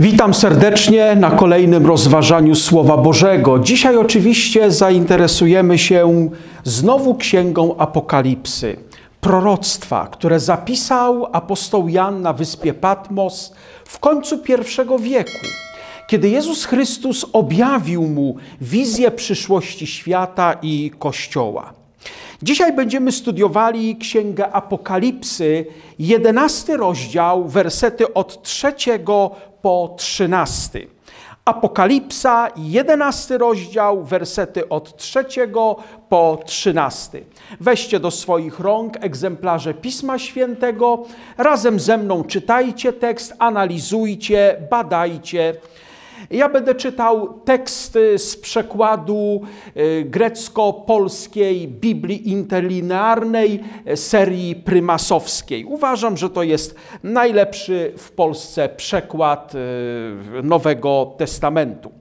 Witam serdecznie na kolejnym rozważaniu Słowa Bożego. Dzisiaj oczywiście zainteresujemy się znowu Księgą Apokalipsy. Proroctwa, które zapisał apostoł Jan na wyspie Patmos w końcu pierwszego wieku, kiedy Jezus Chrystus objawił mu wizję przyszłości świata i Kościoła. Dzisiaj będziemy studiowali Księgę Apokalipsy, jedenasty rozdział, wersety od trzeciego po 13. Apokalipsa, 11 rozdział, wersety od 3 po 13. Weźcie do swoich rąk egzemplarze Pisma Świętego, razem ze mną czytajcie tekst, analizujcie, badajcie. Ja będę czytał teksty z przekładu e, grecko-polskiej Biblii interlinearnej e, serii prymasowskiej. Uważam, że to jest najlepszy w Polsce przekład e, Nowego Testamentu.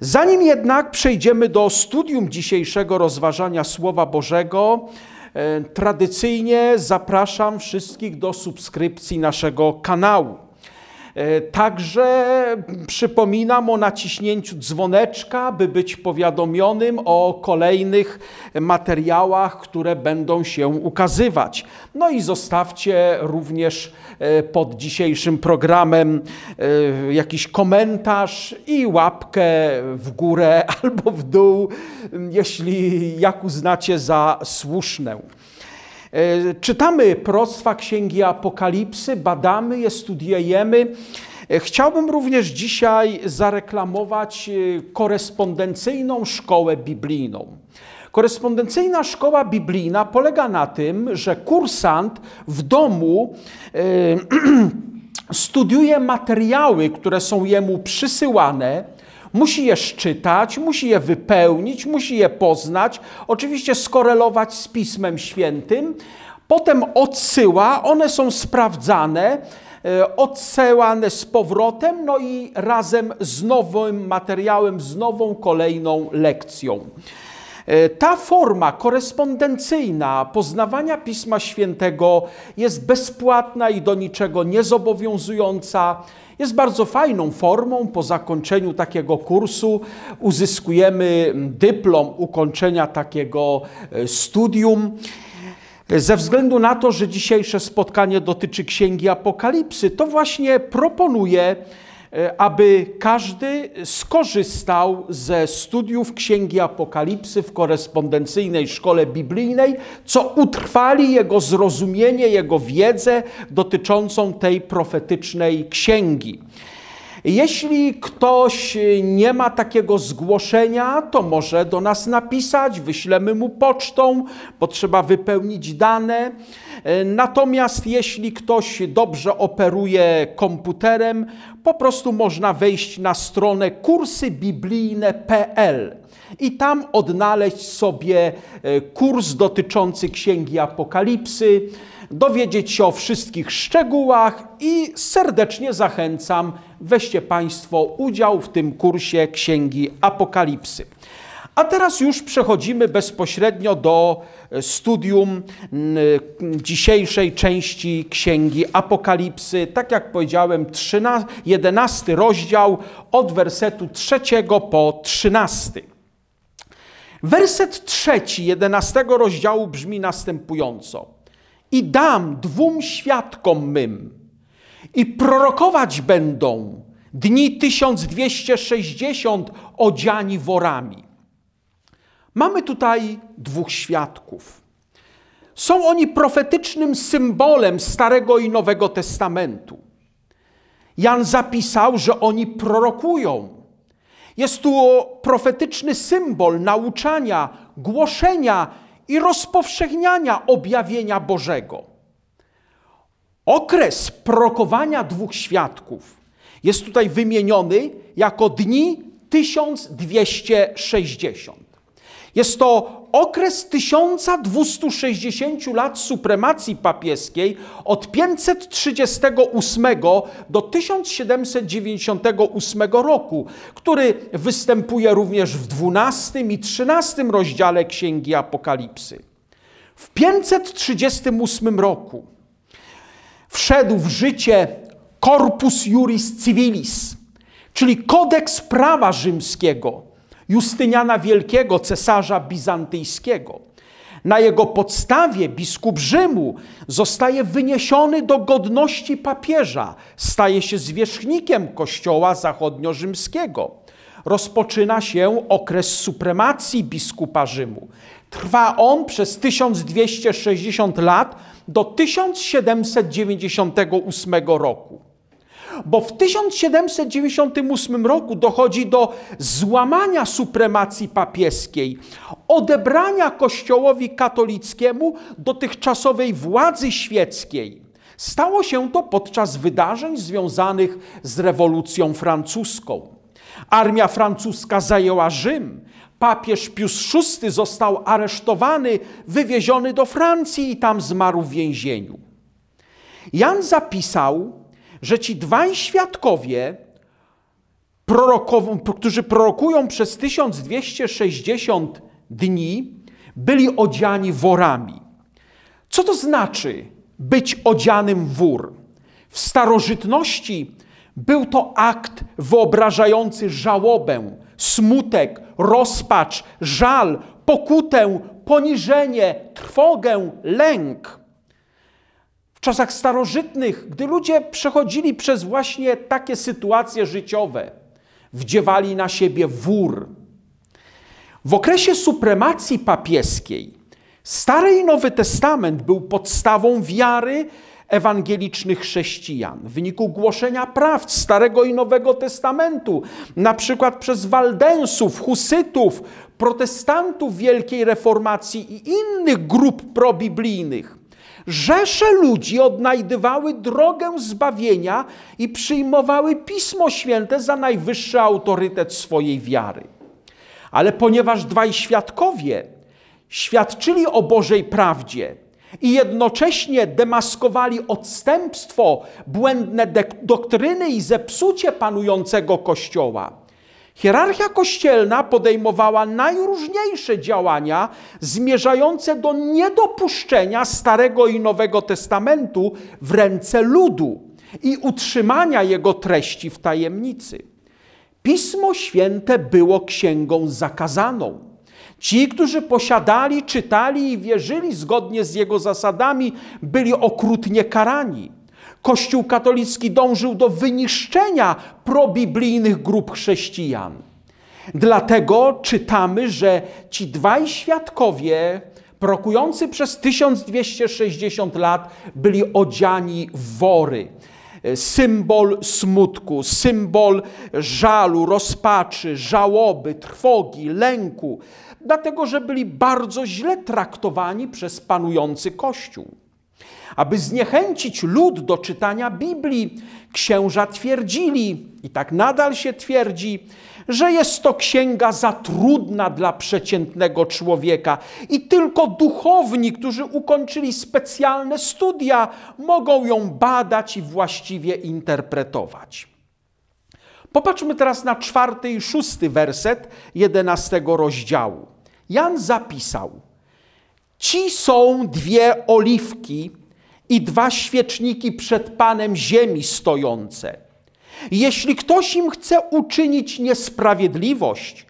Zanim jednak przejdziemy do studium dzisiejszego rozważania Słowa Bożego, tradycyjnie zapraszam wszystkich do subskrypcji naszego kanału. E, także przypominam o naciśnięciu dzwoneczka, by być powiadomionym o kolejnych materiałach, które będą się ukazywać. No i zostawcie również e, pod dzisiejszym programem e, jakiś komentarz i łapkę w górę albo w dół, jeśli jak uznacie za słuszne. E, czytamy prostwa Księgi Apokalipsy, badamy je, studiujemy. E, chciałbym również dzisiaj zareklamować e, korespondencyjną szkołę biblijną. Korespondencyjna szkoła biblijna polega na tym, że kursant w domu studiuje materiały, które są jemu przysyłane Musi je szczytać, musi je wypełnić, musi je poznać, oczywiście skorelować z Pismem Świętym. Potem odsyła, one są sprawdzane, e, odsyłane z powrotem, no i razem z nowym materiałem, z nową kolejną lekcją. E, ta forma korespondencyjna poznawania Pisma Świętego jest bezpłatna i do niczego niezobowiązująca. Jest bardzo fajną formą. Po zakończeniu takiego kursu uzyskujemy mm, dyplom ukończenia takiego e, studium. Ze względu na to, że dzisiejsze spotkanie dotyczy Księgi Apokalipsy, to właśnie proponuję E, aby każdy skorzystał ze studiów Księgi Apokalipsy w korespondencyjnej szkole biblijnej, co utrwali jego zrozumienie, jego wiedzę dotyczącą tej profetycznej księgi. Jeśli ktoś nie ma takiego zgłoszenia, to może do nas napisać, wyślemy mu pocztą, bo trzeba wypełnić dane. E, natomiast jeśli ktoś dobrze operuje komputerem, po prostu można wejść na stronę kursybiblijne.pl i tam odnaleźć sobie e, kurs dotyczący Księgi Apokalipsy dowiedzieć się o wszystkich szczegółach i serdecznie zachęcam, weźcie Państwo udział w tym kursie Księgi Apokalipsy. A teraz już przechodzimy bezpośrednio do e, studium e, dzisiejszej części Księgi Apokalipsy. Tak jak powiedziałem, 13, 11 rozdział od wersetu 3 po 13. Werset 3 11 rozdziału brzmi następująco i dam dwóm świadkom mym i prorokować będą dni 1260 odziani worami. Mamy tutaj dwóch świadków. Są oni profetycznym symbolem Starego i Nowego Testamentu. Jan zapisał, że oni prorokują. Jest tu profetyczny symbol nauczania, głoszenia i rozpowszechniania objawienia Bożego. Okres prokowania dwóch świadków jest tutaj wymieniony jako dni 1260. Jest to okres 1260 lat supremacji papieskiej od 538 do 1798 roku, który występuje również w 12 i 13 rozdziale Księgi Apokalipsy. W 538 roku wszedł w życie Corpus Juris Civilis, czyli kodeks prawa rzymskiego – Justyniana Wielkiego, cesarza bizantyjskiego. Na jego podstawie biskup Rzymu zostaje wyniesiony do godności papieża, staje się zwierzchnikiem kościoła Zachodnio-Rzymskiego, Rozpoczyna się okres supremacji biskupa Rzymu. Trwa on przez 1260 lat do 1798 roku bo w 1798 roku dochodzi do złamania supremacji papieskiej, odebrania Kościołowi katolickiemu dotychczasowej władzy świeckiej. Stało się to podczas wydarzeń związanych z rewolucją francuską. Armia francuska zajęła Rzym. Papież Pius VI został aresztowany, wywieziony do Francji i tam zmarł w więzieniu. Jan zapisał że ci dwaj świadkowie, którzy prorokują przez 1260 dni, byli odziani worami. Co to znaczy być odzianym wór? W starożytności był to akt wyobrażający żałobę, smutek, rozpacz, żal, pokutę, poniżenie, trwogę, lęk. W czasach starożytnych, gdy ludzie przechodzili przez właśnie takie sytuacje życiowe, wdziewali na siebie wór. W okresie supremacji papieskiej Stary i Nowy Testament był podstawą wiary ewangelicznych chrześcijan. W wyniku głoszenia prawd Starego i Nowego Testamentu, na przykład przez Waldensów, Husytów, protestantów Wielkiej Reformacji i innych grup probiblijnych, Rzesze ludzi odnajdywały drogę zbawienia i przyjmowały Pismo Święte za najwyższy autorytet swojej wiary. Ale ponieważ dwaj świadkowie świadczyli o Bożej prawdzie, i jednocześnie demaskowali odstępstwo, błędne doktryny i zepsucie panującego Kościoła. Hierarchia kościelna podejmowała najróżniejsze działania zmierzające do niedopuszczenia Starego i Nowego Testamentu w ręce ludu i utrzymania jego treści w tajemnicy. Pismo Święte było księgą zakazaną. Ci, którzy posiadali, czytali i wierzyli zgodnie z jego zasadami, byli okrutnie karani. Kościół katolicki dążył do wyniszczenia probiblijnych grup chrześcijan. Dlatego czytamy, że ci dwaj świadkowie, prokujący przez 1260 lat, byli odziani w wory. Symbol smutku, symbol żalu, rozpaczy, żałoby, trwogi, lęku, dlatego że byli bardzo źle traktowani przez panujący Kościół. Aby zniechęcić lud do czytania Biblii, księża twierdzili, i tak nadal się twierdzi, że jest to księga za trudna dla przeciętnego człowieka i tylko duchowni, którzy ukończyli specjalne studia, mogą ją badać i właściwie interpretować. Popatrzmy teraz na czwarty i szósty werset jedenastego rozdziału. Jan zapisał – Ci są dwie oliwki i dwa świeczniki przed Panem ziemi stojące. Jeśli ktoś im chce uczynić niesprawiedliwość,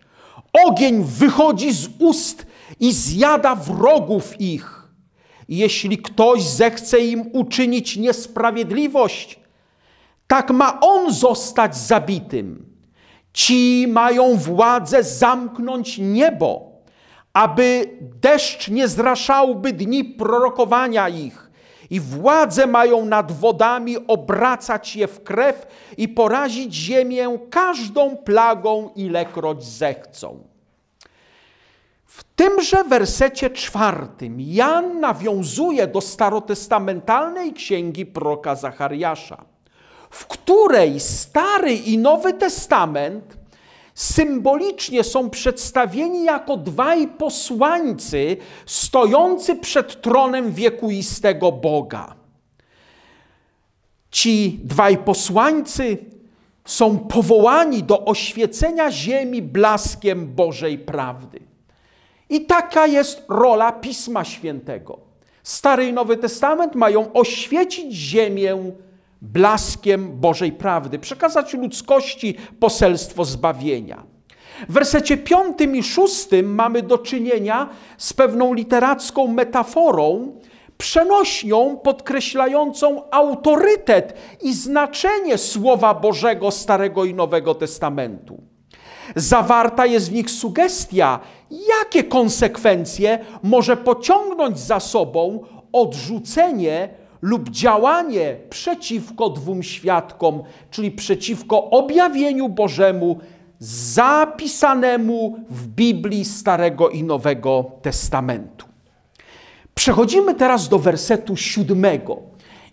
ogień wychodzi z ust i zjada wrogów ich. Jeśli ktoś zechce im uczynić niesprawiedliwość, tak ma on zostać zabitym. Ci mają władzę zamknąć niebo aby deszcz nie zraszałby dni prorokowania ich. I władze mają nad wodami obracać je w krew i porazić ziemię każdą plagą, ilekroć zechcą. W tymże wersecie czwartym Jan nawiązuje do starotestamentalnej księgi proroka Zachariasza, w której Stary i Nowy Testament symbolicznie są przedstawieni jako dwaj posłańcy stojący przed tronem wiekuistego Boga. Ci dwaj posłańcy są powołani do oświecenia ziemi blaskiem Bożej prawdy. I taka jest rola Pisma Świętego. Stary i Nowy Testament mają oświecić ziemię blaskiem Bożej prawdy, przekazać ludzkości poselstwo zbawienia. W wersecie piątym i szóstym mamy do czynienia z pewną literacką metaforą, przenośnią podkreślającą autorytet i znaczenie Słowa Bożego Starego i Nowego Testamentu. Zawarta jest w nich sugestia, jakie konsekwencje może pociągnąć za sobą odrzucenie lub działanie przeciwko dwóm świadkom, czyli przeciwko objawieniu Bożemu zapisanemu w Biblii Starego i Nowego Testamentu. Przechodzimy teraz do wersetu siódmego.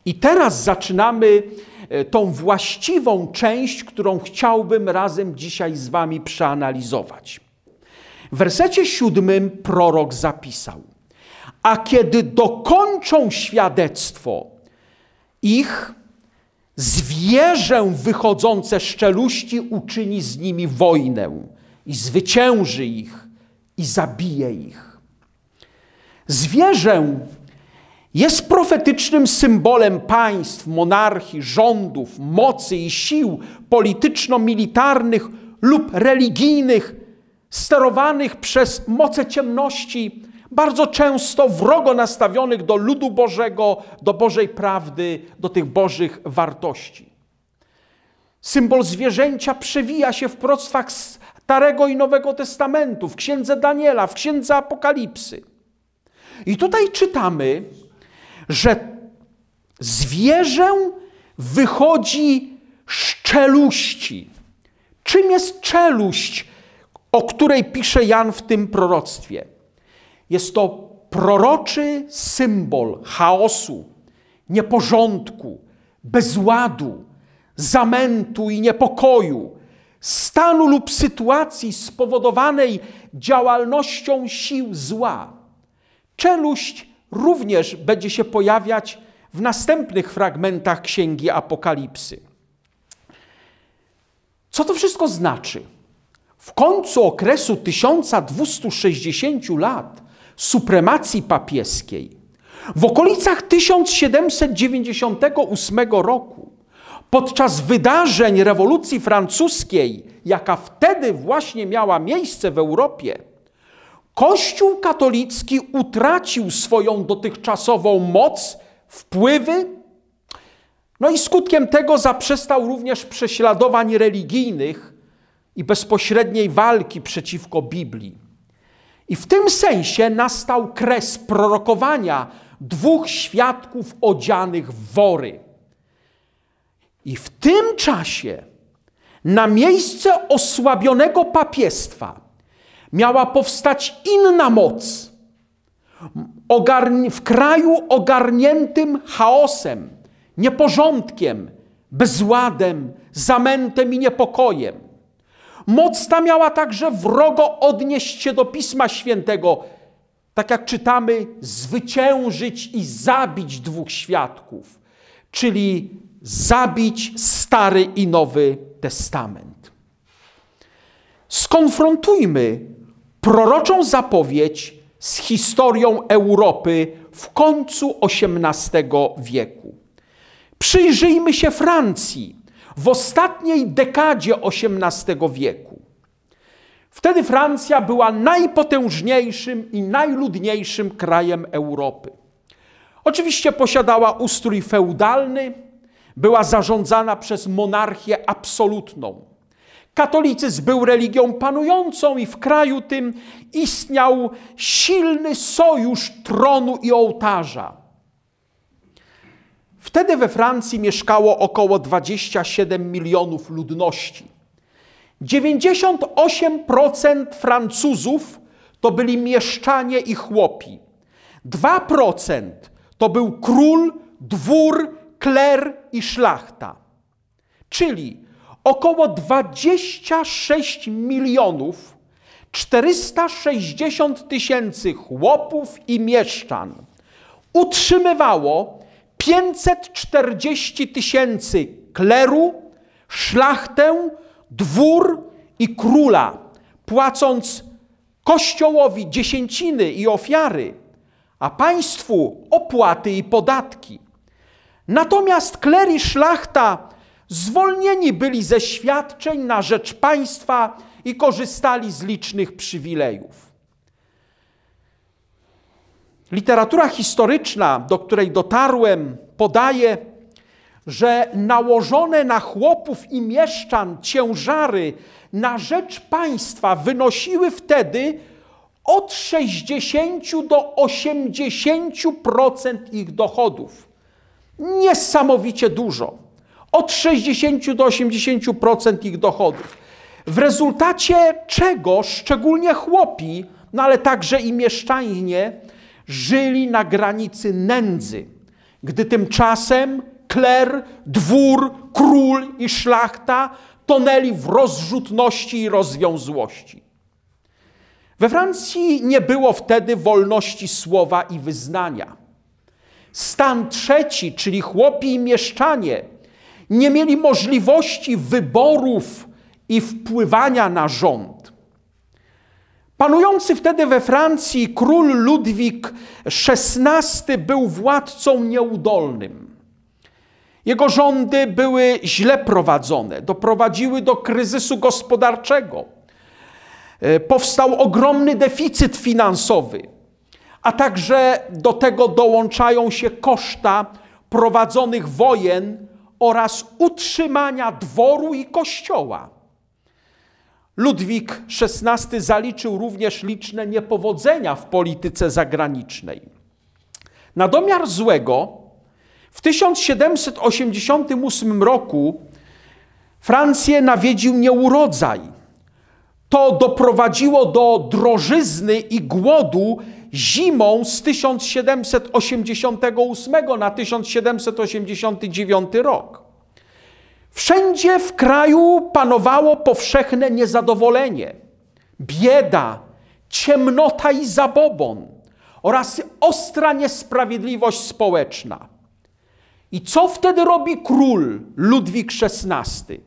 I teraz zaczynamy e, tą właściwą część, którą chciałbym razem dzisiaj z Wami przeanalizować. W wersecie siódmym prorok zapisał: a kiedy dokończą świadectwo ich, zwierzę wychodzące z czeluści uczyni z nimi wojnę i zwycięży ich i zabije ich. Zwierzę jest profetycznym symbolem państw, monarchii, rządów, mocy i sił polityczno-militarnych lub religijnych, sterowanych przez moce ciemności bardzo często wrogo nastawionych do ludu Bożego, do Bożej prawdy, do tych Bożych wartości. Symbol zwierzęcia przewija się w proctwach Starego i Nowego Testamentu, w księdze Daniela, w księdze Apokalipsy. I tutaj czytamy, że zwierzę wychodzi z czeluści. Czym jest czeluść, o której pisze Jan w tym proroctwie? Jest to proroczy symbol chaosu, nieporządku, bezładu, zamętu i niepokoju, stanu lub sytuacji spowodowanej działalnością sił zła. Czeluść również będzie się pojawiać w następnych fragmentach Księgi Apokalipsy. Co to wszystko znaczy? W końcu okresu 1260 lat supremacji papieskiej, w okolicach 1798 roku, podczas wydarzeń rewolucji francuskiej, jaka wtedy właśnie miała miejsce w Europie, Kościół katolicki utracił swoją dotychczasową moc, wpływy, no i skutkiem tego zaprzestał również prześladowań religijnych i bezpośredniej walki przeciwko Biblii. I w tym sensie nastał kres prorokowania dwóch świadków odzianych w wory. I w tym czasie na miejsce osłabionego papiestwa miała powstać inna moc w kraju ogarniętym chaosem, nieporządkiem, bezładem, zamętem i niepokojem. Moc ta miała także wrogo odnieść się do Pisma Świętego, tak jak czytamy, zwyciężyć i zabić dwóch świadków, czyli zabić Stary i Nowy Testament. Skonfrontujmy proroczą zapowiedź z historią Europy w końcu XVIII wieku. Przyjrzyjmy się Francji, w ostatniej dekadzie XVIII wieku. Wtedy Francja była najpotężniejszym i najludniejszym krajem Europy. Oczywiście posiadała ustrój feudalny, była zarządzana przez monarchię absolutną. Katolicyzm był religią panującą i w kraju tym istniał silny sojusz tronu i ołtarza. Wtedy we Francji mieszkało około 27 milionów ludności. 98% Francuzów to byli mieszczanie i chłopi. 2% to był król, dwór, kler i szlachta. Czyli około 26 milionów 460 tysięcy chłopów i mieszczan utrzymywało 540 tysięcy kleru, szlachtę, dwór i króla, płacąc kościołowi dziesięciny i ofiary, a państwu opłaty i podatki. Natomiast kler i szlachta zwolnieni byli ze świadczeń na rzecz państwa i korzystali z licznych przywilejów. Literatura historyczna, do której dotarłem, podaje, że nałożone na chłopów i mieszczan ciężary na rzecz państwa wynosiły wtedy od 60 do 80% ich dochodów. Niesamowicie dużo. Od 60 do 80% ich dochodów. W rezultacie czego szczególnie chłopi, no ale także i mieszczanie, żyli na granicy nędzy, gdy tymczasem kler, dwór, król i szlachta tonęli w rozrzutności i rozwiązłości. We Francji nie było wtedy wolności słowa i wyznania. Stan trzeci, czyli chłopi i mieszczanie, nie mieli możliwości wyborów i wpływania na rząd. Panujący wtedy we Francji król Ludwik XVI był władcą nieudolnym. Jego rządy były źle prowadzone, doprowadziły do kryzysu gospodarczego. E, powstał ogromny deficyt finansowy, a także do tego dołączają się koszta prowadzonych wojen oraz utrzymania dworu i kościoła. Ludwik XVI zaliczył również liczne niepowodzenia w polityce zagranicznej. Na domiar złego w 1788 roku Francję nawiedził nieurodzaj. To doprowadziło do drożyzny i głodu zimą z 1788 na 1789 rok. Wszędzie w kraju panowało powszechne niezadowolenie, bieda, ciemnota i zabobon oraz ostra niesprawiedliwość społeczna. I co wtedy robi król Ludwik XVI?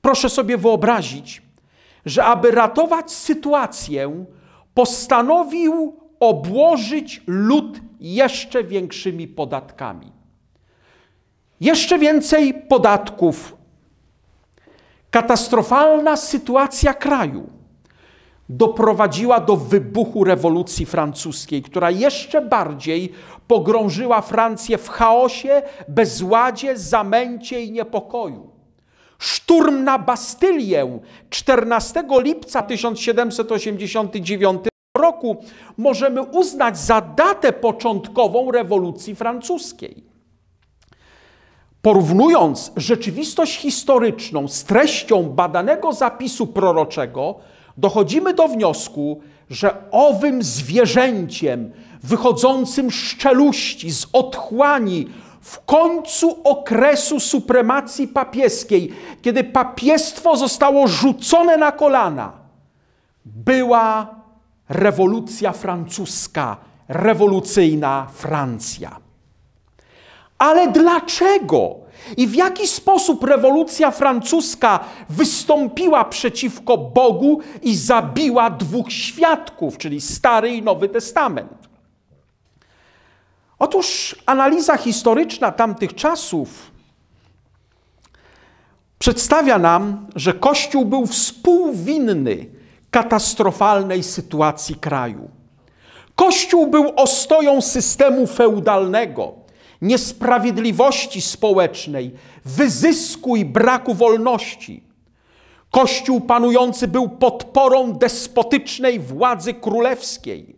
Proszę sobie wyobrazić, że aby ratować sytuację, postanowił obłożyć lud jeszcze większymi podatkami. Jeszcze więcej podatków. Katastrofalna sytuacja kraju doprowadziła do wybuchu rewolucji francuskiej, która jeszcze bardziej pogrążyła Francję w chaosie, bezładzie, zamęcie i niepokoju. Szturm na Bastylię 14 lipca 1789 roku możemy uznać za datę początkową rewolucji francuskiej. Porównując rzeczywistość historyczną z treścią badanego zapisu proroczego, dochodzimy do wniosku, że owym zwierzęciem wychodzącym z czeluści, z otchłani, w końcu okresu supremacji papieskiej, kiedy papiestwo zostało rzucone na kolana, była rewolucja francuska, rewolucyjna Francja. Ale dlaczego? I w jaki sposób rewolucja francuska wystąpiła przeciwko Bogu i zabiła dwóch świadków, czyli Stary i Nowy Testament? Otóż analiza historyczna tamtych czasów przedstawia nam, że Kościół był współwinny katastrofalnej sytuacji kraju. Kościół był ostoją systemu feudalnego niesprawiedliwości społecznej, wyzysku i braku wolności. Kościół panujący był podporą despotycznej władzy królewskiej.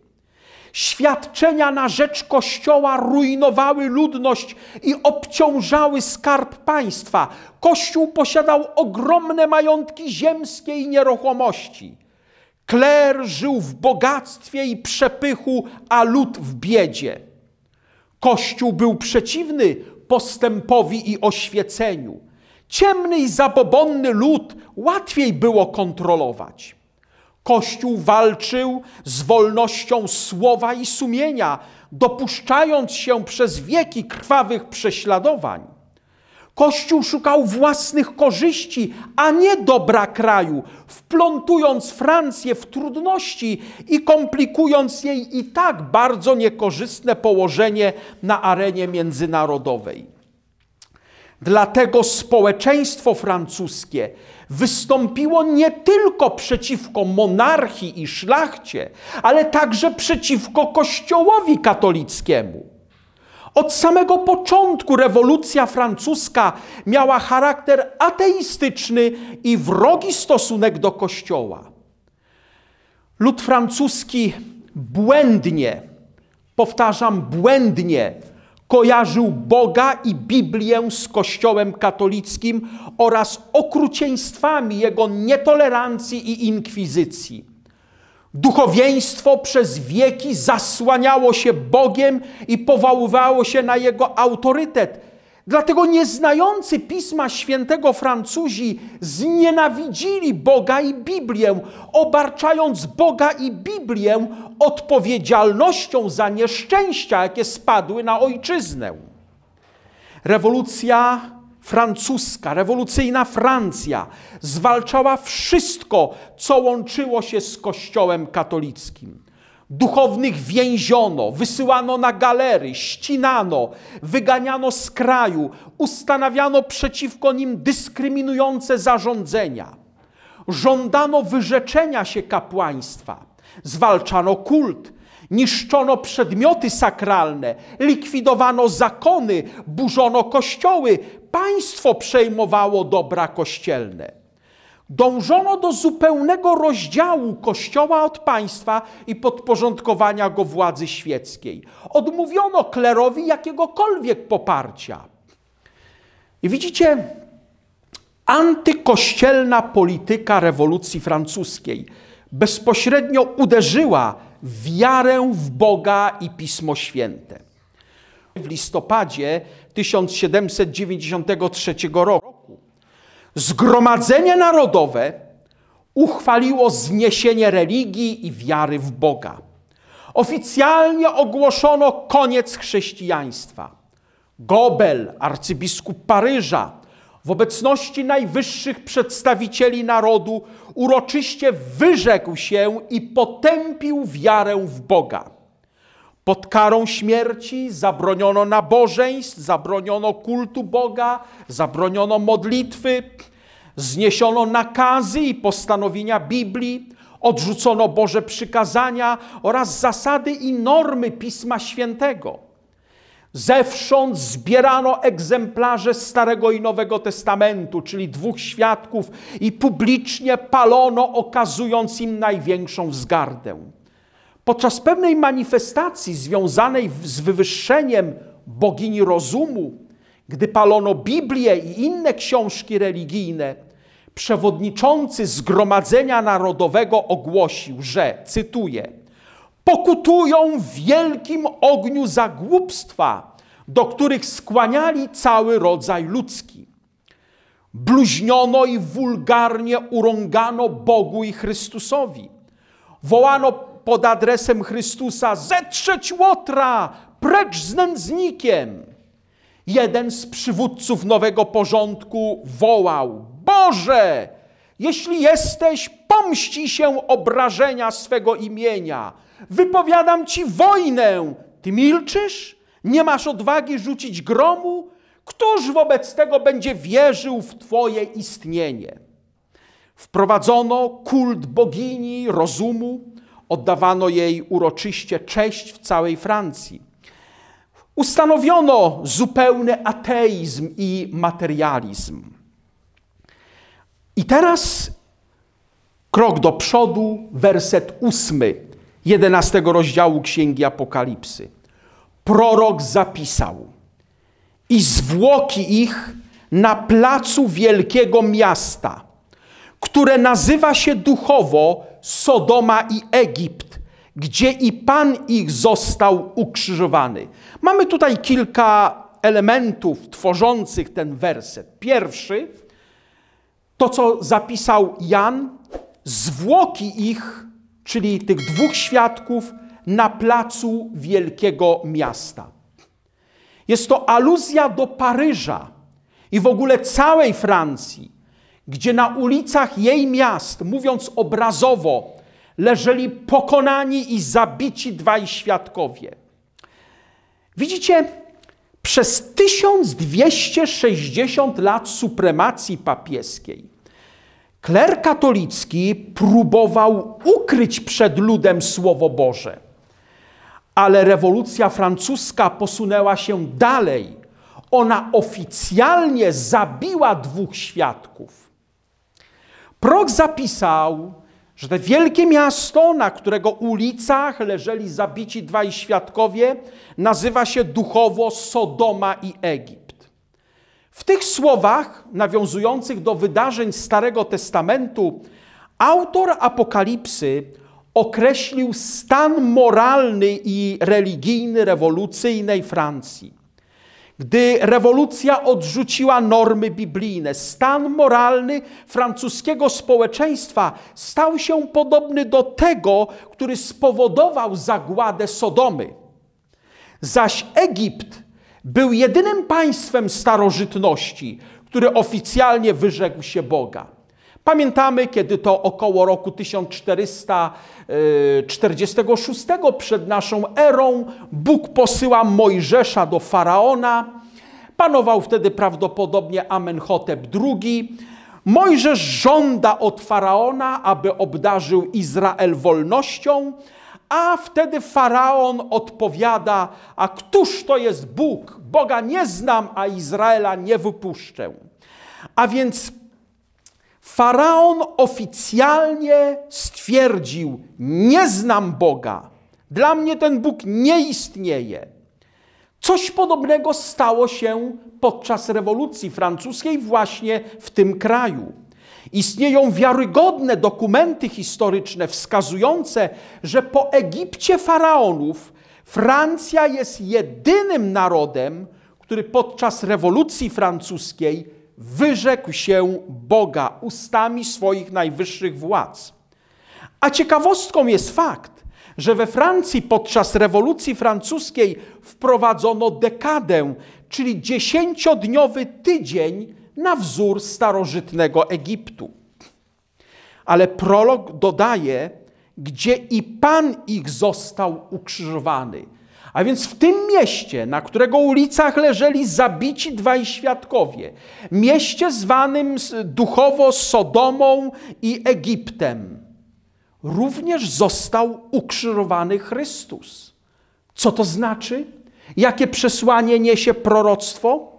Świadczenia na rzecz Kościoła rujnowały ludność i obciążały skarb państwa. Kościół posiadał ogromne majątki ziemskie i nieruchomości. Kler żył w bogactwie i przepychu, a lud w biedzie. Kościół był przeciwny postępowi i oświeceniu. Ciemny i zabobonny lud łatwiej było kontrolować. Kościół walczył z wolnością słowa i sumienia, dopuszczając się przez wieki krwawych prześladowań. Kościół szukał własnych korzyści, a nie dobra kraju, wplątując Francję w trudności i komplikując jej i tak bardzo niekorzystne położenie na arenie międzynarodowej. Dlatego społeczeństwo francuskie wystąpiło nie tylko przeciwko monarchii i szlachcie, ale także przeciwko Kościołowi katolickiemu. Od samego początku rewolucja francuska miała charakter ateistyczny i wrogi stosunek do Kościoła. Lud francuski błędnie, powtarzam błędnie, kojarzył Boga i Biblię z Kościołem katolickim oraz okrucieństwami jego nietolerancji i inkwizycji. Duchowieństwo przez wieki zasłaniało się Bogiem i powoływało się na jego autorytet. Dlatego nieznający Pisma Świętego Francuzi znienawidzili Boga i Biblię, obarczając Boga i Biblię odpowiedzialnością za nieszczęścia, jakie spadły na ojczyznę. Rewolucja francuska, rewolucyjna Francja zwalczała wszystko, co łączyło się z Kościołem katolickim. Duchownych więziono, wysyłano na galery, ścinano, wyganiano z kraju, ustanawiano przeciwko nim dyskryminujące zarządzenia. Żądano wyrzeczenia się kapłaństwa, zwalczano kult, niszczono przedmioty sakralne, likwidowano zakony, burzono kościoły, państwo przejmowało dobra kościelne. Dążono do zupełnego rozdziału kościoła od państwa i podporządkowania go władzy świeckiej. Odmówiono klerowi jakiegokolwiek poparcia. I widzicie, antykościelna polityka rewolucji francuskiej bezpośrednio uderzyła wiarę w Boga i Pismo Święte. W listopadzie 1793 roku Zgromadzenie Narodowe uchwaliło zniesienie religii i wiary w Boga. Oficjalnie ogłoszono koniec chrześcijaństwa. Gobel, arcybiskup Paryża, w obecności najwyższych przedstawicieli narodu uroczyście wyrzekł się i potępił wiarę w Boga. Pod karą śmierci zabroniono nabożeństw, zabroniono kultu Boga, zabroniono modlitwy, zniesiono nakazy i postanowienia Biblii, odrzucono Boże przykazania oraz zasady i normy Pisma Świętego. Zewsząd zbierano egzemplarze Starego i Nowego Testamentu, czyli dwóch świadków, i publicznie palono, okazując im największą wzgardę. Podczas pewnej manifestacji związanej z wywyższeniem bogini rozumu, gdy palono Biblię i inne książki religijne, przewodniczący Zgromadzenia Narodowego ogłosił, że, cytuję, pokutują w wielkim ogniu zagłupstwa, do których skłaniali cały rodzaj ludzki. Bluźniono i wulgarnie urągano Bogu i Chrystusowi. Wołano pod adresem Chrystusa: zetrzeć łotra, precz z nędznikiem. Jeden z przywódców nowego porządku wołał: Boże, jeśli jesteś, pomści się obrażenia swego imienia Wypowiadam ci wojnę. Ty milczysz? Nie masz odwagi rzucić gromu? Któż wobec tego będzie wierzył w Twoje istnienie? Wprowadzono kult bogini rozumu, oddawano jej uroczyście cześć w całej Francji. Ustanowiono zupełny ateizm i materializm. I teraz krok do przodu, werset ósmy. 11 rozdziału Księgi Apokalipsy. Prorok zapisał: I zwłoki ich na placu wielkiego miasta, które nazywa się duchowo Sodoma i Egipt, gdzie i Pan ich został ukrzyżowany. Mamy tutaj kilka elementów tworzących ten werset. Pierwszy, to co zapisał Jan, zwłoki ich czyli tych dwóch świadków na placu wielkiego miasta. Jest to aluzja do Paryża i w ogóle całej Francji, gdzie na ulicach jej miast, mówiąc obrazowo, leżeli pokonani i zabici dwaj świadkowie. Widzicie, przez 1260 lat supremacji papieskiej Kler katolicki próbował ukryć przed ludem Słowo Boże, ale rewolucja francuska posunęła się dalej. Ona oficjalnie zabiła dwóch świadków. Prok zapisał, że to wielkie miasto, na którego ulicach leżeli zabici dwaj świadkowie, nazywa się duchowo Sodoma i Egipt. W tych słowach, nawiązujących do wydarzeń Starego Testamentu, autor Apokalipsy określił stan moralny i religijny rewolucyjnej Francji. Gdy rewolucja odrzuciła normy biblijne, stan moralny francuskiego społeczeństwa stał się podobny do tego, który spowodował zagładę Sodomy. Zaś Egipt był jedynym państwem starożytności, które oficjalnie wyrzekł się Boga. Pamiętamy, kiedy to około roku 1446 e, przed naszą erą Bóg posyła Mojżesza do faraona. Panował wtedy prawdopodobnie Amenhotep II. Mojżesz żąda od faraona, aby obdarzył Izrael wolnością, a wtedy faraon odpowiada: A któż to jest Bóg? Boga nie znam, a Izraela nie wypuszczę. A więc faraon oficjalnie stwierdził: Nie znam Boga. Dla mnie ten Bóg nie istnieje. Coś podobnego stało się podczas rewolucji francuskiej właśnie w tym kraju. Istnieją wiarygodne dokumenty historyczne wskazujące, że po Egipcie faraonów Francja jest jedynym narodem, który podczas rewolucji francuskiej wyrzekł się Boga ustami swoich najwyższych władz. A ciekawostką jest fakt, że we Francji podczas rewolucji francuskiej wprowadzono dekadę, czyli dziesięciodniowy tydzień na wzór starożytnego Egiptu. Ale prolog dodaje, gdzie i Pan ich został ukrzyżowany. A więc w tym mieście, na którego ulicach leżeli zabici dwaj świadkowie, mieście zwanym duchowo Sodomą i Egiptem, również został ukrzyżowany Chrystus. Co to znaczy? Jakie przesłanie niesie proroctwo?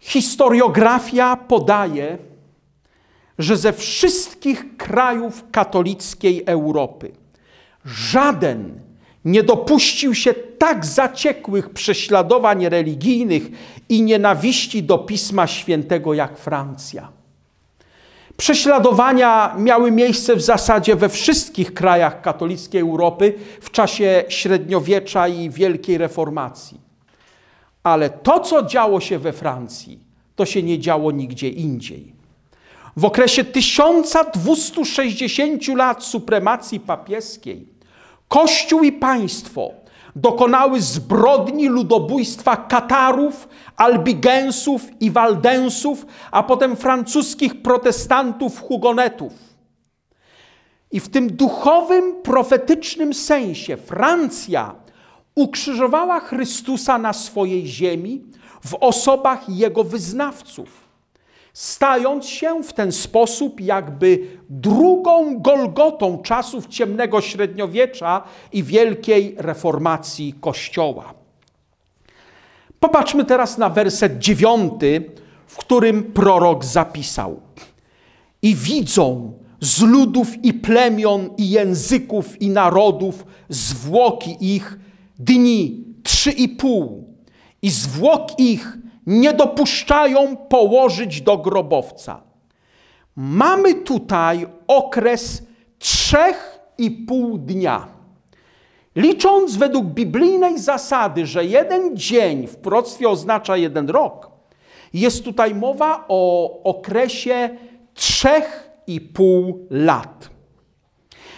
Historiografia podaje, że ze wszystkich krajów katolickiej Europy żaden nie dopuścił się tak zaciekłych prześladowań religijnych i nienawiści do Pisma Świętego jak Francja. Prześladowania miały miejsce w zasadzie we wszystkich krajach katolickiej Europy w czasie średniowiecza i Wielkiej Reformacji ale to, co działo się we Francji, to się nie działo nigdzie indziej. W okresie 1260 lat supremacji papieskiej Kościół i państwo dokonały zbrodni ludobójstwa Katarów, Albigensów i Waldensów, a potem francuskich protestantów, hugonetów. I w tym duchowym, profetycznym sensie Francja ukrzyżowała Chrystusa na swojej ziemi w osobach Jego wyznawców, stając się w ten sposób jakby drugą Golgotą czasów ciemnego średniowiecza i wielkiej reformacji Kościoła. Popatrzmy teraz na werset dziewiąty, w którym prorok zapisał: I widzą z ludów i plemion i języków i narodów zwłoki ich dni trzy i pół i zwłok ich nie dopuszczają położyć do grobowca. Mamy tutaj okres trzech i pół dnia. Licząc według biblijnej zasady, że jeden dzień w proroctwie oznacza jeden rok, jest tutaj mowa o okresie trzech i pół lat.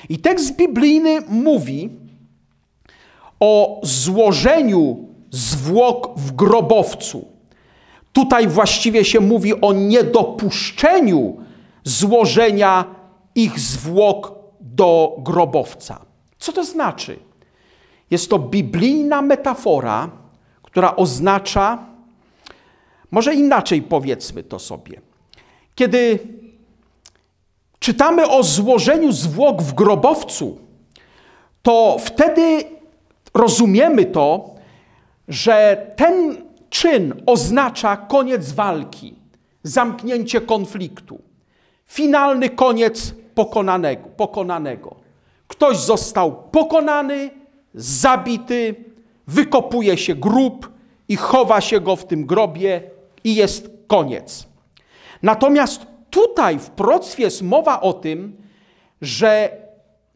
I tekst biblijny mówi, o złożeniu zwłok w grobowcu. Tutaj właściwie się mówi o niedopuszczeniu złożenia ich zwłok do grobowca. Co to znaczy? Jest to biblijna metafora, która oznacza, może inaczej powiedzmy to sobie. Kiedy czytamy o złożeniu zwłok w grobowcu, to wtedy rozumiemy to, że ten czyn oznacza koniec walki, zamknięcie konfliktu, finalny koniec pokonanego. pokonanego. Ktoś został pokonany, zabity, wykopuje się grób i chowa się go w tym grobie i jest koniec. Natomiast tutaj w procwie jest mowa o tym, że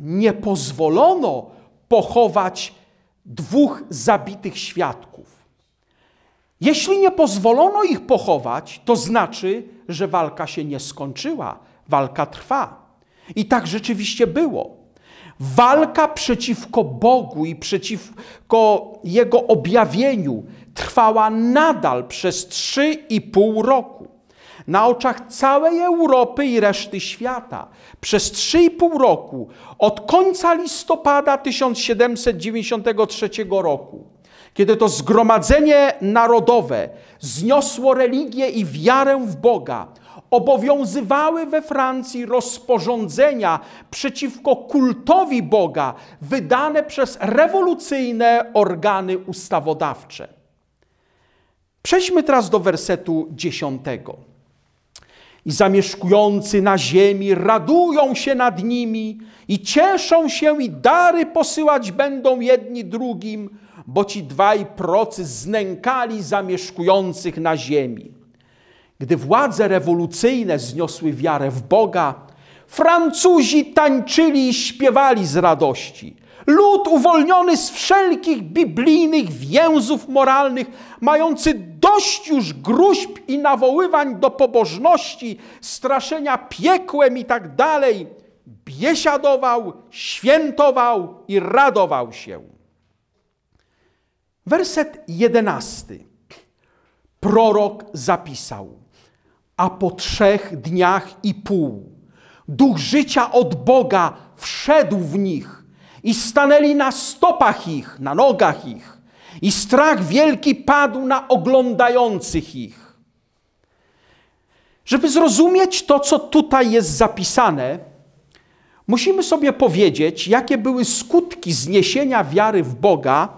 nie pozwolono pochować dwóch zabitych świadków. Jeśli nie pozwolono ich pochować, to znaczy, że walka się nie skończyła, walka trwa. I tak rzeczywiście było. Walka przeciwko Bogu i przeciwko Jego objawieniu trwała nadal przez trzy i pół roku na oczach całej Europy i reszty świata. Przez 3,5 roku, od końca listopada 1793 roku, kiedy to Zgromadzenie Narodowe zniosło religię i wiarę w Boga, obowiązywały we Francji rozporządzenia przeciwko kultowi Boga, wydane przez rewolucyjne organy ustawodawcze. Przejdźmy teraz do wersetu dziesiątego i zamieszkujący na ziemi radują się nad nimi i cieszą się i dary posyłać będą jedni drugim, bo ci dwaj procy znękali zamieszkujących na ziemi. Gdy władze rewolucyjne zniosły wiarę w Boga, Francuzi tańczyli i śpiewali z radości – Lud uwolniony z wszelkich biblijnych więzów moralnych, mający dość już gruźb i nawoływań do pobożności, straszenia piekłem i tak dalej, biesiadował, świętował i radował się. Werset jedenasty. Prorok zapisał, a po trzech dniach i pół duch życia od Boga wszedł w nich i stanęli na stopach ich, na nogach ich. I strach wielki padł na oglądających ich. Żeby zrozumieć to, co tutaj jest zapisane, musimy sobie powiedzieć, jakie były skutki zniesienia wiary w Boga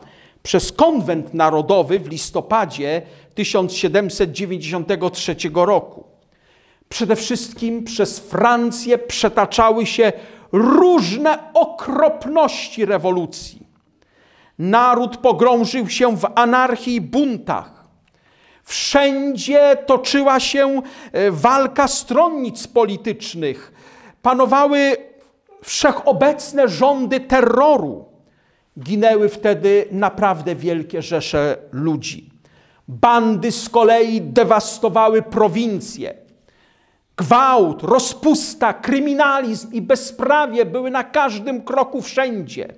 przez konwent narodowy w listopadzie 1793 roku. Przede wszystkim przez Francję przetaczały się różne okropności rewolucji. Naród pogrążył się w anarchii i buntach. Wszędzie toczyła się e, walka stronnic politycznych. Panowały wszechobecne rządy terroru. Ginęły wtedy naprawdę wielkie rzesze ludzi. Bandy z kolei dewastowały prowincje. Gwałt, rozpusta, kryminalizm i bezprawie były na każdym kroku wszędzie.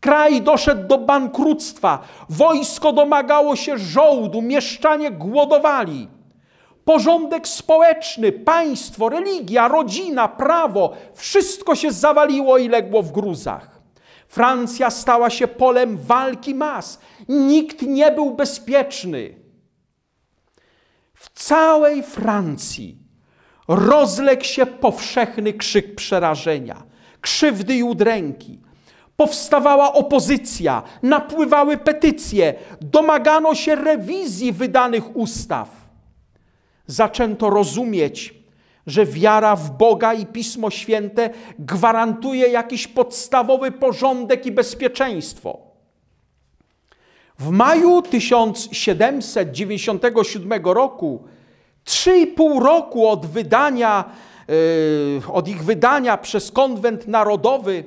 Kraj doszedł do bankructwa, wojsko domagało się żołdu, mieszczanie głodowali. Porządek społeczny, państwo, religia, rodzina, prawo wszystko się zawaliło i legło w gruzach. Francja stała się polem walki mas. Nikt nie był bezpieczny. W całej Francji rozległ się powszechny krzyk przerażenia, krzywdy i udręki. Powstawała opozycja, napływały petycje, domagano się rewizji wydanych ustaw. Zaczęto rozumieć, że wiara w Boga i Pismo Święte gwarantuje jakiś podstawowy porządek i bezpieczeństwo. W maju 1797 roku Trzy pół roku od wydania, e, od ich wydania przez konwent narodowy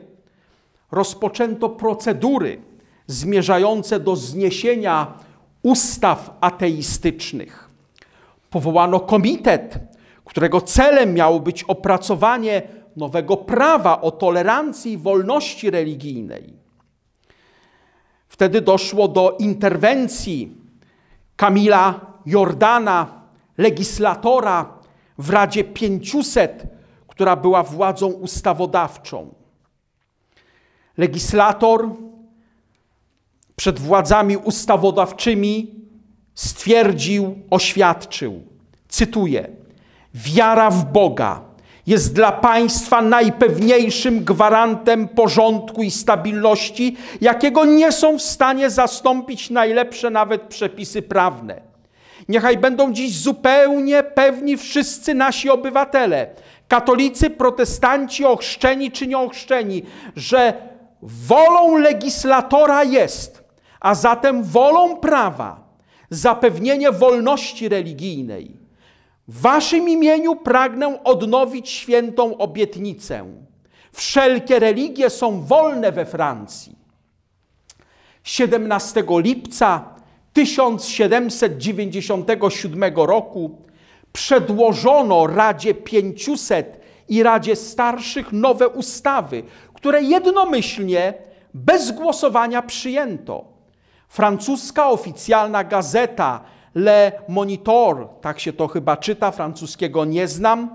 rozpoczęto procedury zmierzające do zniesienia ustaw ateistycznych. Powołano komitet, którego celem miało być opracowanie nowego prawa o tolerancji i wolności religijnej. Wtedy doszło do interwencji Kamila Jordana legislatora w Radzie 500, która była władzą ustawodawczą. Legislator przed władzami ustawodawczymi stwierdził, oświadczył, cytuję: Wiara w Boga jest dla państwa najpewniejszym gwarantem porządku i stabilności, jakiego nie są w stanie zastąpić najlepsze nawet przepisy prawne. Niechaj będą dziś zupełnie pewni wszyscy nasi obywatele, katolicy, protestanci, ochrzczeni czy nieochrzczeni, że wolą legislatora jest, a zatem wolą prawa zapewnienie wolności religijnej. W waszym imieniu pragnę odnowić świętą obietnicę. Wszelkie religie są wolne we Francji. 17 lipca 1797 roku przedłożono Radzie 500 i Radzie Starszych nowe ustawy, które jednomyślnie, bez głosowania przyjęto. Francuska oficjalna gazeta Le Monitor, tak się to chyba czyta, francuskiego nie znam,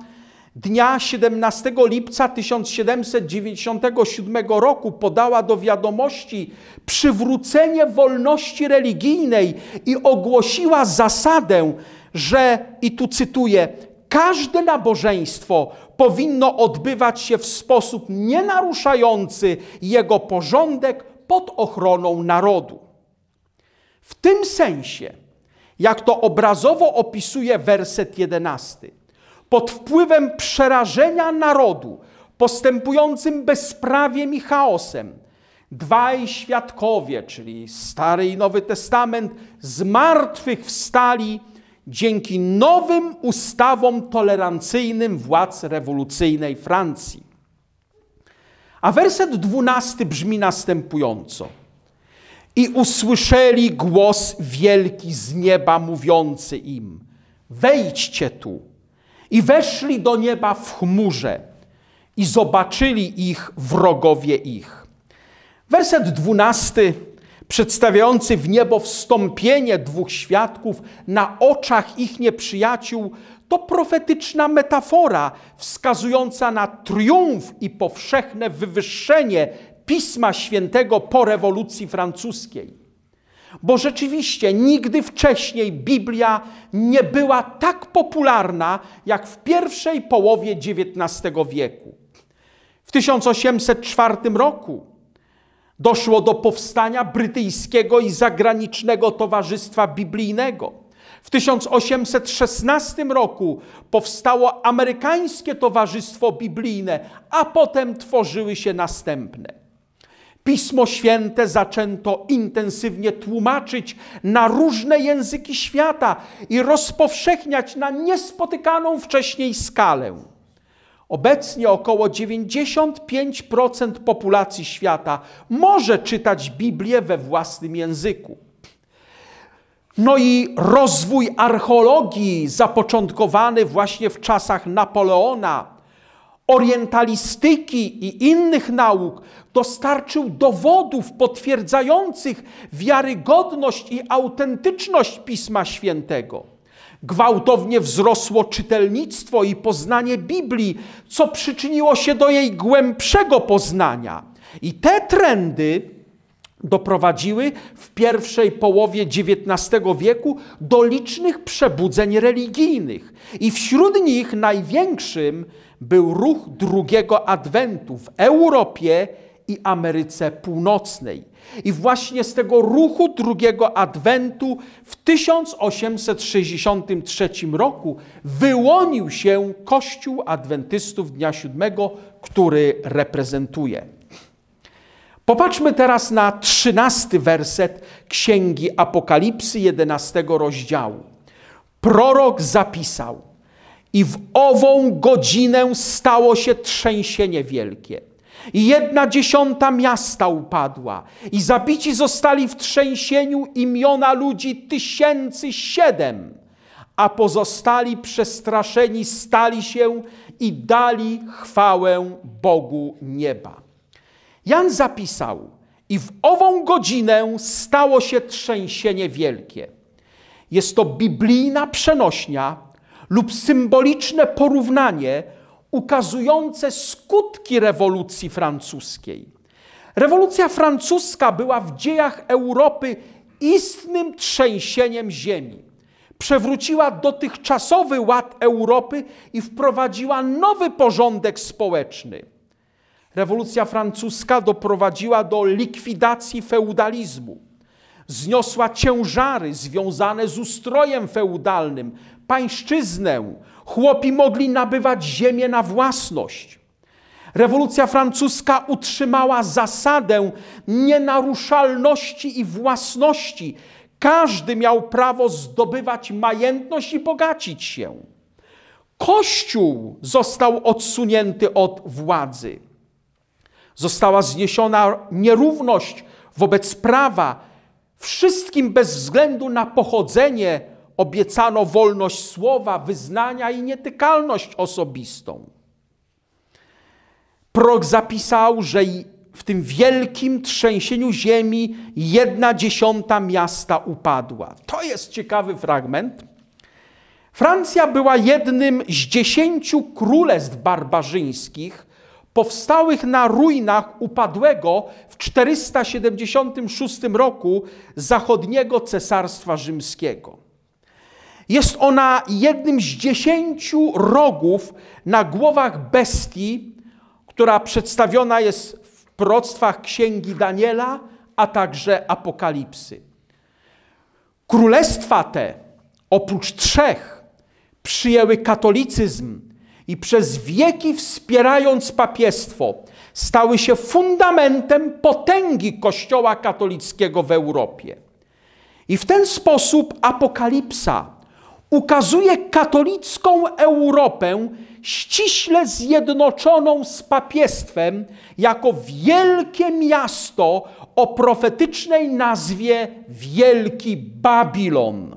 dnia 17 lipca 1797 roku podała do wiadomości przywrócenie wolności religijnej i ogłosiła zasadę, że, i tu cytuję, każde nabożeństwo powinno odbywać się w sposób nienaruszający jego porządek pod ochroną narodu. W tym sensie, jak to obrazowo opisuje werset jedenasty, pod wpływem przerażenia narodu, postępującym bezprawiem i chaosem, dwaj świadkowie, czyli Stary i Nowy Testament, z martwych wstali dzięki nowym ustawom tolerancyjnym władz rewolucyjnej Francji. A werset dwunasty brzmi następująco. I usłyszeli głos wielki z nieba mówiący im: Wejdźcie tu i weszli do nieba w chmurze i zobaczyli ich wrogowie ich. Werset dwunasty, przedstawiający w niebo wstąpienie dwóch świadków na oczach ich nieprzyjaciół, to profetyczna metafora wskazująca na triumf i powszechne wywyższenie Pisma Świętego po rewolucji francuskiej. Bo rzeczywiście nigdy wcześniej Biblia nie była tak popularna jak w pierwszej połowie XIX wieku. W 1804 roku doszło do powstania brytyjskiego i zagranicznego towarzystwa biblijnego. W 1816 roku powstało amerykańskie towarzystwo biblijne, a potem tworzyły się następne. Pismo Święte zaczęto intensywnie tłumaczyć na różne języki świata i rozpowszechniać na niespotykaną wcześniej skalę. Obecnie około 95% populacji świata może czytać Biblię we własnym języku. No i rozwój archeologii zapoczątkowany właśnie w czasach Napoleona orientalistyki i innych nauk dostarczył dowodów potwierdzających wiarygodność i autentyczność Pisma Świętego. Gwałtownie wzrosło czytelnictwo i poznanie Biblii, co przyczyniło się do jej głębszego poznania. I te trendy doprowadziły w pierwszej połowie XIX wieku do licznych przebudzeń religijnych. I wśród nich największym był ruch drugiego adwentu w Europie i Ameryce Północnej. I właśnie z tego ruchu drugiego adwentu w 1863 roku wyłonił się Kościół Adwentystów Dnia Siódmego, który reprezentuje. Popatrzmy teraz na trzynasty werset Księgi Apokalipsy 11 rozdziału. Prorok zapisał: i w ową godzinę stało się trzęsienie wielkie. I jedna dziesiąta miasta upadła, i zabici zostali w trzęsieniu imiona ludzi tysięcy siedem, a pozostali przestraszeni stali się i dali chwałę Bogu nieba. Jan zapisał, i w ową godzinę stało się trzęsienie wielkie. Jest to biblijna przenośnia lub symboliczne porównanie ukazujące skutki rewolucji francuskiej. Rewolucja francuska była w dziejach Europy istnym trzęsieniem ziemi. Przewróciła dotychczasowy ład Europy i wprowadziła nowy porządek społeczny. Rewolucja francuska doprowadziła do likwidacji feudalizmu. Zniosła ciężary związane z ustrojem feudalnym, pańszczyznę. Chłopi mogli nabywać ziemię na własność. Rewolucja francuska utrzymała zasadę nienaruszalności i własności. Każdy miał prawo zdobywać majętność i bogacić się. Kościół został odsunięty od władzy. Została zniesiona nierówność wobec prawa wszystkim bez względu na pochodzenie obiecano wolność słowa, wyznania i nietykalność osobistą. Prok zapisał, że w tym wielkim trzęsieniu ziemi jedna dziesiąta miasta upadła. To jest ciekawy fragment. Francja była jednym z dziesięciu królestw barbarzyńskich powstałych na ruinach upadłego w 476 roku zachodniego cesarstwa rzymskiego. Jest ona jednym z dziesięciu rogów na głowach bestii, która przedstawiona jest w proctwach Księgi Daniela, a także Apokalipsy. Królestwa te, oprócz trzech, przyjęły katolicyzm i przez wieki wspierając papiestwo, stały się fundamentem potęgi Kościoła katolickiego w Europie. I w ten sposób Apokalipsa ukazuje katolicką Europę ściśle zjednoczoną z papiestwem jako wielkie miasto o profetycznej nazwie Wielki Babilon.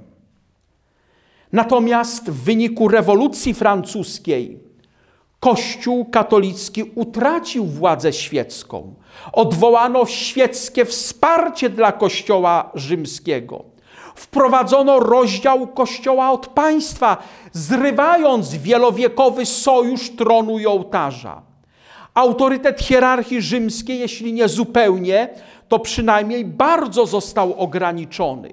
Natomiast w wyniku rewolucji francuskiej Kościół katolicki utracił władzę świecką. Odwołano świeckie wsparcie dla Kościoła rzymskiego wprowadzono rozdział Kościoła od państwa, zrywając wielowiekowy sojusz tronu i ołtarza. Autorytet hierarchii rzymskiej, jeśli nie zupełnie, to przynajmniej bardzo został ograniczony.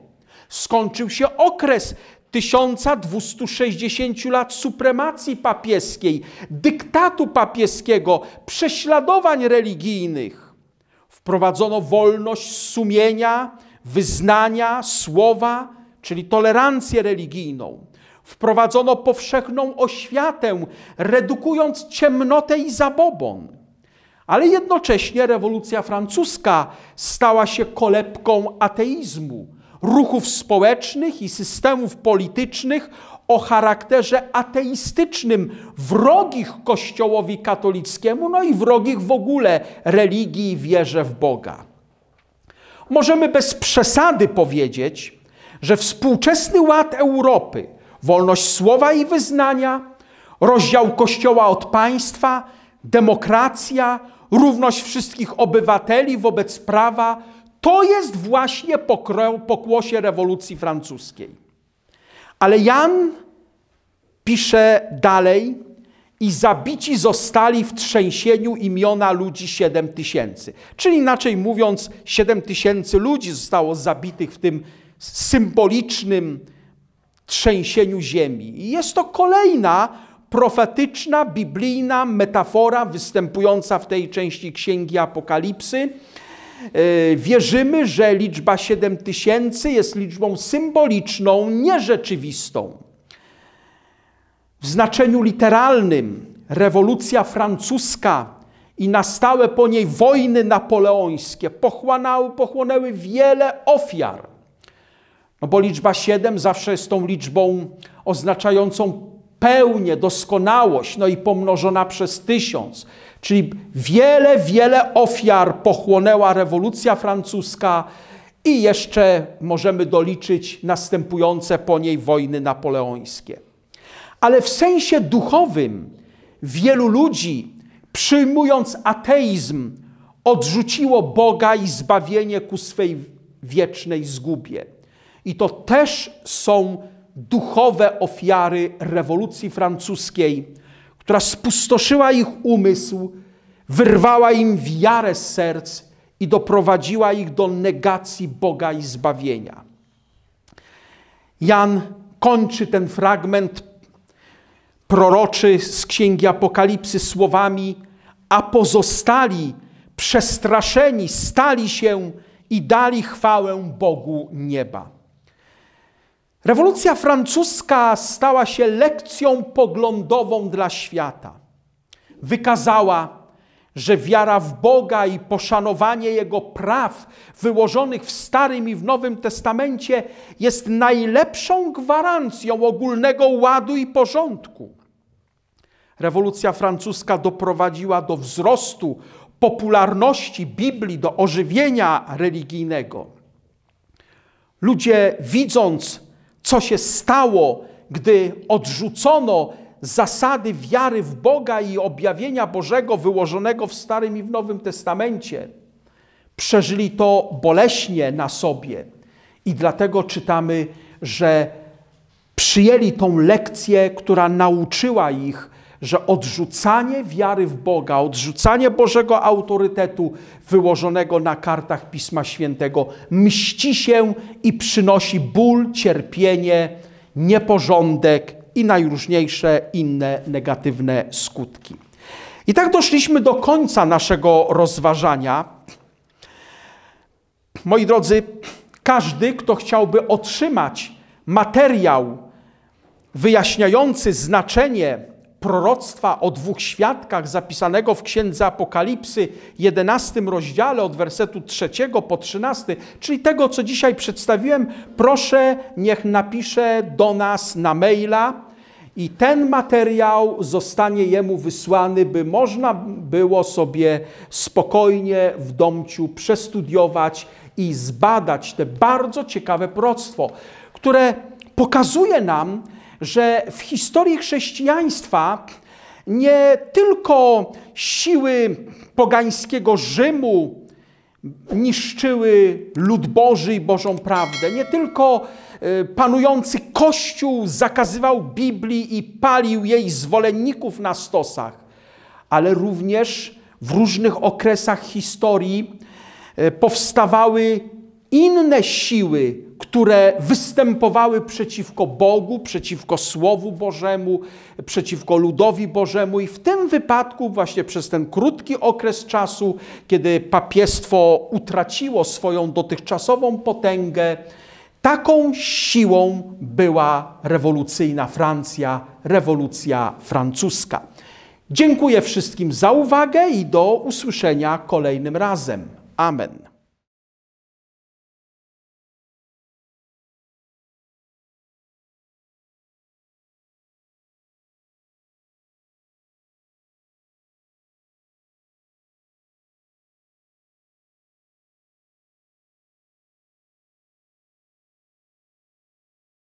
Skończył się okres 1260 lat supremacji papieskiej, dyktatu papieskiego, prześladowań religijnych. Wprowadzono wolność sumienia, wyznania, słowa, czyli tolerancję religijną. Wprowadzono powszechną oświatę, redukując ciemnotę i zabobon. Ale jednocześnie rewolucja francuska stała się kolebką ateizmu, ruchów społecznych i systemów politycznych o charakterze ateistycznym, wrogich Kościołowi katolickiemu, no i wrogich w ogóle religii i wierze w Boga możemy bez przesady powiedzieć, że współczesny ład Europy, wolność słowa i wyznania, rozdział Kościoła od państwa, demokracja, równość wszystkich obywateli wobec prawa, to jest właśnie pokłosie rewolucji francuskiej. Ale Jan pisze dalej, i zabici zostali w trzęsieniu imiona ludzi 7 tysięcy. Czyli inaczej mówiąc, 7 tysięcy ludzi zostało zabitych w tym symbolicznym trzęsieniu ziemi. I jest to kolejna profetyczna, biblijna metafora występująca w tej części Księgi Apokalipsy. E, wierzymy, że liczba 7 tysięcy jest liczbą symboliczną, nierzeczywistą. W znaczeniu literalnym rewolucja francuska i na stałe po niej wojny napoleońskie pochłanały, pochłonęły wiele ofiar. No bo liczba 7 zawsze jest tą liczbą oznaczającą pełnię, doskonałość, no i pomnożona przez tysiąc. Czyli wiele, wiele ofiar pochłonęła rewolucja francuska i jeszcze możemy doliczyć następujące po niej wojny napoleońskie. Ale w sensie duchowym wielu ludzi, przyjmując ateizm, odrzuciło Boga i zbawienie ku swej wiecznej zgubie. I to też są duchowe ofiary rewolucji francuskiej, która spustoszyła ich umysł, wyrwała im wiarę z serc i doprowadziła ich do negacji Boga i zbawienia. Jan kończy ten fragment proroczy z księgi Apokalipsy słowami: A pozostali, przestraszeni, stali się i dali chwałę Bogu nieba. Rewolucja francuska stała się lekcją poglądową dla świata. Wykazała, że wiara w Boga i poszanowanie Jego praw wyłożonych w Starym i w Nowym Testamencie jest najlepszą gwarancją ogólnego ładu i porządku. Rewolucja francuska doprowadziła do wzrostu popularności Biblii, do ożywienia religijnego. Ludzie, widząc, co się stało, gdy odrzucono zasady wiary w Boga i objawienia Bożego wyłożonego w Starym i w Nowym Testamencie, przeżyli to boleśnie na sobie. I dlatego czytamy, że przyjęli tą lekcję, która nauczyła ich, że odrzucanie wiary w Boga, odrzucanie Bożego autorytetu wyłożonego na kartach Pisma Świętego mści się i przynosi ból, cierpienie, nieporządek i najróżniejsze inne negatywne skutki. I tak doszliśmy do końca naszego rozważania. Moi drodzy, każdy, kto chciałby otrzymać materiał wyjaśniający znaczenie proroctwa o dwóch świadkach zapisanego w Księdze Apokalipsy 11 rozdziale od wersetu 3 po 13, czyli tego, co dzisiaj przedstawiłem, proszę niech napisze do nas na maila i ten materiał zostanie jemu wysłany, by można było sobie spokojnie w domciu przestudiować i zbadać te bardzo ciekawe proroctwo, które pokazuje nam, że w historii chrześcijaństwa nie tylko siły pogańskiego Rzymu niszczyły lud Boży i Bożą prawdę, nie tylko y, panujący Kościół zakazywał Biblii i palił jej zwolenników na stosach, ale również w różnych okresach historii y, powstawały inne siły, które występowały przeciwko Bogu, przeciwko Słowu Bożemu, przeciwko ludowi Bożemu, i w tym wypadku, właśnie przez ten krótki okres czasu, kiedy papiestwo utraciło swoją dotychczasową potęgę, taką siłą była rewolucyjna Francja, rewolucja francuska. Dziękuję wszystkim za uwagę i do usłyszenia kolejnym razem. Amen.